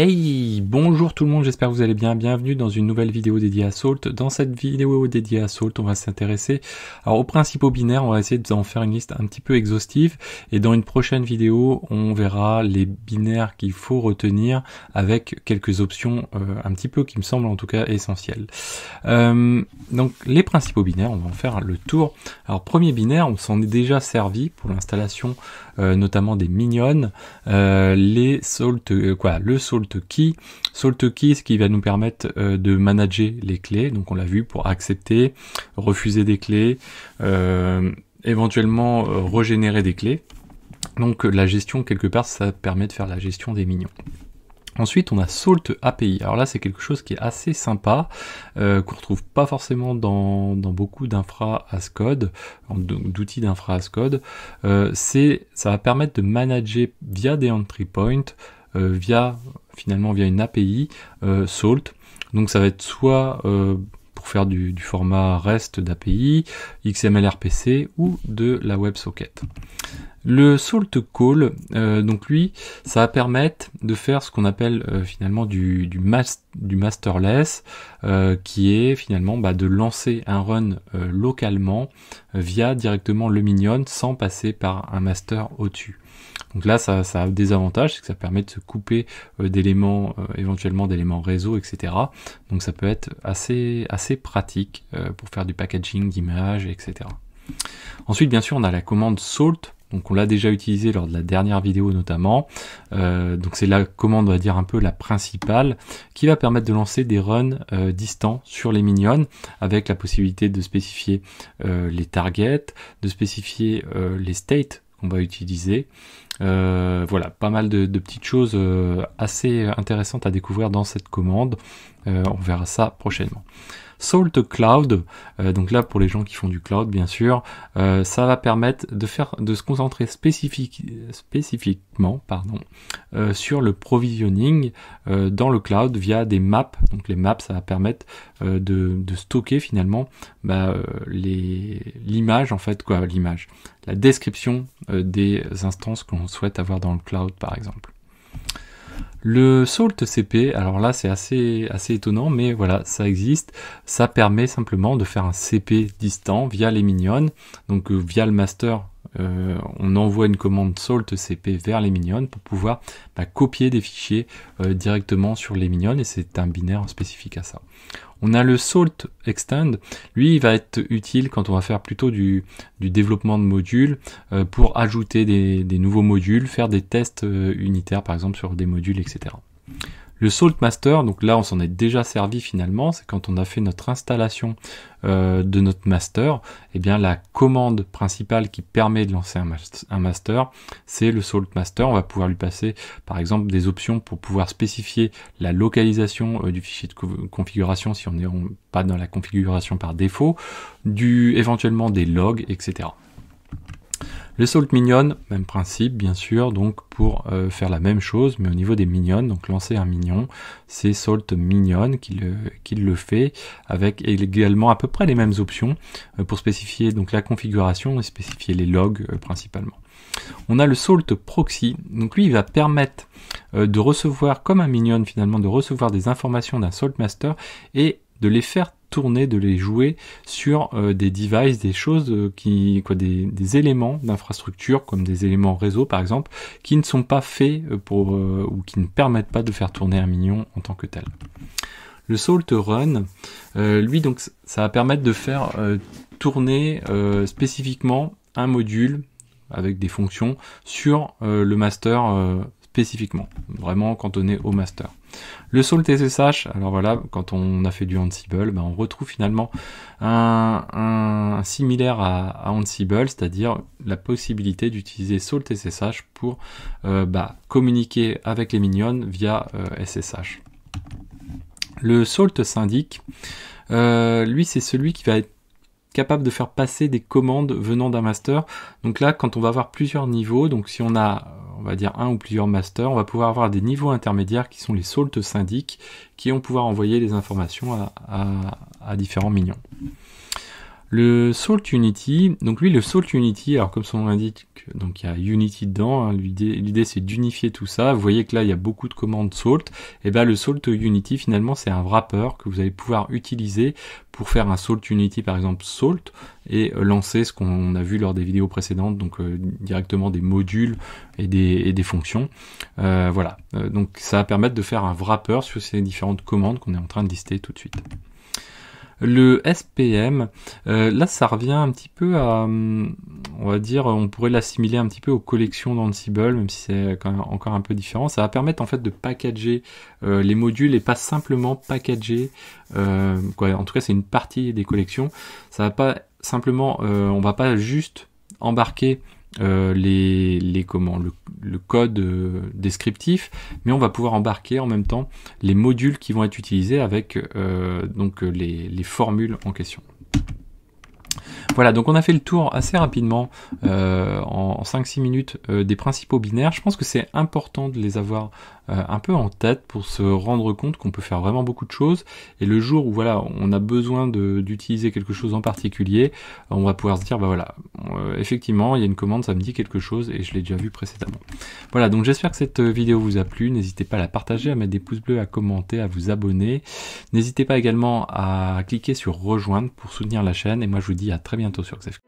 Hey, bonjour tout le monde, j'espère que vous allez bien. Bienvenue dans une nouvelle vidéo dédiée à Salt. Dans cette vidéo dédiée à Salt, on va s'intéresser aux principaux binaires, on va essayer de en faire une liste un petit peu exhaustive. Et dans une prochaine vidéo, on verra les binaires qu'il faut retenir avec quelques options euh, un petit peu qui me semblent en tout cas essentielles. Euh, donc les principaux binaires, on va en faire le tour. Alors premier binaire, on s'en est déjà servi pour l'installation euh, notamment des mignonnes, euh, les salt, euh, quoi, le salt key, salt key, ce qui va nous permettre de manager les clés. Donc on l'a vu pour accepter, refuser des clés, éventuellement régénérer des clés. Donc la gestion quelque part, ça permet de faire la gestion des mignons. Ensuite, on a Salt API. Alors là, c'est quelque chose qui est assez sympa, euh, qu'on retrouve pas forcément dans, dans beaucoup d'infra as code, d'outils d'infra as code. Euh, c'est, ça va permettre de manager via des entry points, euh, via finalement via une API euh, Salt. Donc ça va être soit pour faire du, du format REST d'API, XML RPC ou de la WebSocket. Le salt call, euh, donc lui, ça va permettre de faire ce qu'on appelle euh, finalement du, du, du masterless, euh, qui est finalement bah, de lancer un run localement via directement le minion sans passer par un master au-dessus. Donc là, ça, a des avantages, c'est que ça permet de se couper d'éléments, éventuellement d'éléments réseau, etc. Donc ça peut être assez, assez pratique pour faire du packaging d'images, etc. Ensuite, bien sûr, on a la commande salt donc on l'a déjà utilisé lors de la dernière vidéo notamment. Euh, donc c'est la commande, on va dire un peu la principale, qui va permettre de lancer des runs euh, distants sur les minions, avec la possibilité de spécifier euh, les targets, de spécifier les states qu'on va utiliser. voilà, pas mal de, petites choses assez intéressantes à découvrir dans cette commande. on verra ça prochainement. Salt Cloud. Euh, donc là, pour les gens qui font du cloud, bien sûr, euh, ça va permettre de faire, de se concentrer spécifique, spécifiquement, pardon, euh, sur le provisioning dans le cloud via des maps. Donc les maps, ça va permettre de, stocker finalement bah, l'image en fait, quoi, l'image, la description des instances qu'on souhaite avoir dans le cloud, par exemple. Le Salt CP, alors là c'est assez, assez étonnant, mais voilà, ça existe. Ça permet simplement de faire un CP distant via les minions, donc euh, via le master euh, on envoie une commande salt cp vers les minions pour pouvoir bah, copier des fichiers euh, directement sur les minions et c'est un binaire spécifique à ça. On a le salt extend, lui il va être utile quand on va faire plutôt du, développement de modules euh, pour ajouter des, nouveaux modules, faire des tests unitaires par exemple sur des modules, etc. Le salt master, donc là on s'en est déjà servi finalement, c'est quand on a fait notre installation euh, de notre master, et eh bien la commande principale qui permet de lancer un, master, c'est le salt master. On va pouvoir lui passer par exemple des options pour pouvoir spécifier la localisation euh, du fichier de configuration si on n'est pas dans la configuration par défaut, du éventuellement des logs, etc. Les salt minions, même principe bien sûr, donc pour euh, faire la même chose, mais au niveau des minions, donc lancer un minion, c'est salt minion qui le, qui le, fait, avec également à peu près les mêmes options euh, pour spécifier donc la configuration et spécifier les logs euh, principalement. On a le salt proxy, donc lui il va permettre de recevoir comme un minion finalement de recevoir des informations d'un salt master et de les faire tourner, de les jouer sur euh, des devices, des choses euh, qui, quoi, des, des éléments d'infrastructure comme des éléments réseau par exemple, qui ne sont pas faits euh, pour ou qui ne permettent pas de faire tourner un Minion en tant que tel. Le Salt Run, lui donc, ça va permettre de faire tourner spécifiquement un module avec des fonctions sur le master spécifiquement, vraiment cantonné au master. Le salt SSH alors voilà, quand on a fait du Ansible, ben on retrouve finalement un, similaire à, Ansible, c'est-à-dire la possibilité d'utiliser salt SSH pour euh, bah, communiquer avec les minions via SSH. Euh, le Salt Syndic, euh, lui c'est celui qui va être capable de faire passer des commandes venant d'un master. Donc là, quand on va avoir plusieurs niveaux, donc si on a on va dire un ou plusieurs masters, on va pouvoir avoir des niveaux intermédiaires qui sont les salt syndic, qui vont pouvoir envoyer les informations à, à différents minions. Le Salt Unity, donc lui le Salt Unity, alors comme son nom l'indique, donc il y a Unity dedans, hein, l'idée l'idée c'est d'unifier tout ça, vous voyez que là il y a beaucoup de commandes Salt, et eh bien le Salt Unity finalement c'est un wrapper que vous allez pouvoir utiliser pour faire un Salt Unity par exemple Salt, et euh, lancer ce qu'on a vu lors des vidéos précédentes, donc euh, directement des modules et des, fonctions. Euh, voilà, donc ça va permettre de faire un wrapper sur ces différentes commandes qu'on est en train de lister tout de suite. Le SPM, euh, là ça revient un petit peu à, hum, on va dire, on pourrait l'assimiler un petit peu aux collections dans d'Ansible, même si c'est encore un peu différent. Ça va permettre en fait de packager euh, les modules et pas simplement packager, euh, quoi, en tout cas c'est une partie des collections. Ça va pas simplement, on va pas juste embarquer euh, les, les, comment, le, code euh, descriptif, mais on va pouvoir embarquer en même temps les modules qui vont être utilisés avec euh, donc les, les formules en question. Voilà, donc on a fait le tour assez rapidement, euh, en 5-6 minutes, euh, des principaux binaires. Je pense que c'est important de les avoir euh, un peu en tête pour se rendre compte qu'on peut faire vraiment beaucoup de choses. Et le jour où voilà, on a besoin d'utiliser quelque chose en particulier, on va pouvoir se dire, bah voilà, effectivement, il y a une commande, ça me dit quelque chose et je l'ai déjà vu précédemment. Voilà, donc j'espère que cette vidéo vous a plu. N'hésitez pas à la partager, à mettre des pouces bleus, à commenter, à vous abonner. N'hésitez pas également à cliquer sur rejoindre pour soutenir la chaîne. Et moi, je vous dis à très bientôt bientôt sur Xef.